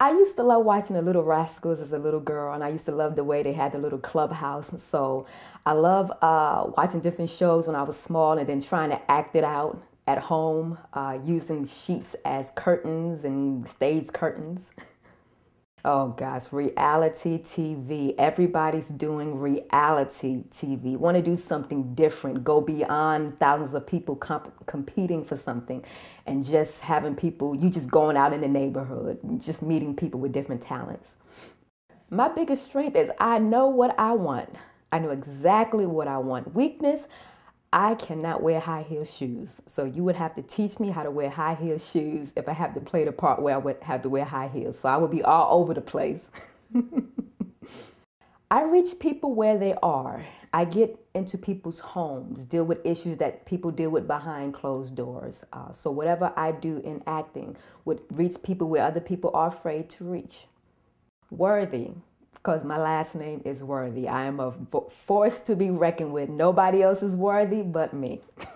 I used to love watching the Little Rascals as a little girl, and I used to love the way they had the little clubhouse. And so I love uh, watching different shows when I was small and then trying to act it out at home uh, using sheets as curtains and stage curtains. Oh guys, reality TV. Everybody's doing reality TV. Want to do something different, go beyond thousands of people comp competing for something and just having people, you just going out in the neighborhood, just meeting people with different talents. My biggest strength is I know what I want. I know exactly what I want. Weakness, I cannot wear high heel shoes. So you would have to teach me how to wear high heel shoes if I have to play the part where I would have to wear high heels. So I would be all over the place. I reach people where they are. I get into people's homes, deal with issues that people deal with behind closed doors. Uh, so whatever I do in acting would reach people where other people are afraid to reach. Worthy because my last name is worthy. I am a force to be reckoned with. Nobody else is worthy but me.